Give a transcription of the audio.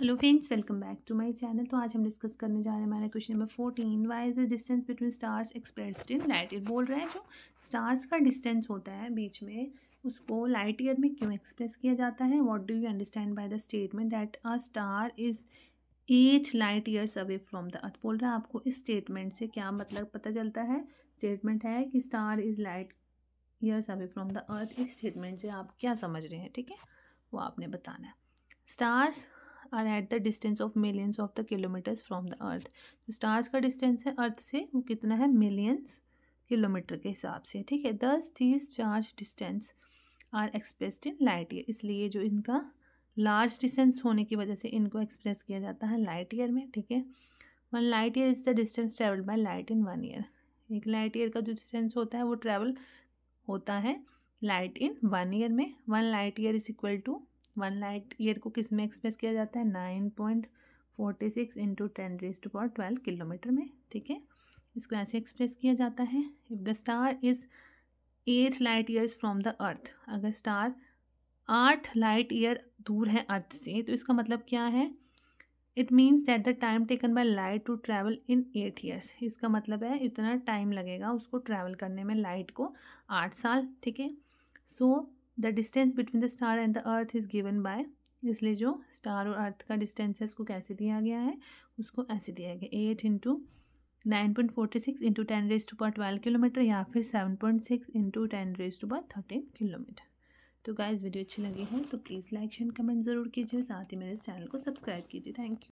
hello friends welcome back to my channel तो आज हम डिस्कस करने जा रहे हैं हमारे question number fourteen why is the distance between stars express in light year बोल रहा है जो स्टार्स का डिस्टेंस होता है बीच में उसको लाइट ईयर में क्यों एक्सप्रेस किया जाता है what do you understand by the statement that a star is eight light years away from the earth बोल रहा है आपको इस स्टेटमेंट से क्या मतलब पता चलता है स्टेटमेंट है कि star is light years away from the earth इस स्टेटमेंट से आप क्या समझ रहे हैं ठीक है वो आपने बताना है stars are at the distance of millions of the kilometres from the earth जो स्टार्स का डिस्टेंस है अर्थ से वो कितना है मिलियंस किलोमीटर के हिसाब से ठीक है दस तीस charge distance are expressed in light year इसलिए जो इनका लार्ज डिस्टेंस होने की वजह से इनको एक्सप्रेस किया जाता है लाइट ईयर में ठीक है one light year is the distance travel by light in one year एक लाइट ईयर का जो डिस्टेंस होता है वो ट्रेवल होता है लाइट इन वन ईयर में one light year is equal to one light year को किस में एक्सप्रेस किया जाता है nine point forty six into ten raise to power twelve kilometre में ठीक है इसको ऐसे एक्सप्रेस किया जाता है if the star is eight light years from the earth अगर स्टार आठ लाइट ईयर दूर है अर्थ से तो इसका मतलब क्या है it means that the time taken by light to travel in eight years इसका मतलब है इतना टाइम लगेगा उसको ट्रैवल करने में लाइट को आठ साल ठीक है so the distance between the star and the earth is given by इसलिए जो स्टार और अर्थ का डिस्टेंस है उसको कैसे दिया गया है उसको ऐसे दिया गया eight into nine point forty six into ten raise to power twelve kilometre या फिर seven point six into ten raise to power thirteen kilometre तो गाइज वीडियो अच्छी लगी है तो प्लीज़ लाइक शेयर कमेंट ज़रूर कीजिए साथ ही मेरे चैनल को सब्सक्राइब कीजिए थैंक यू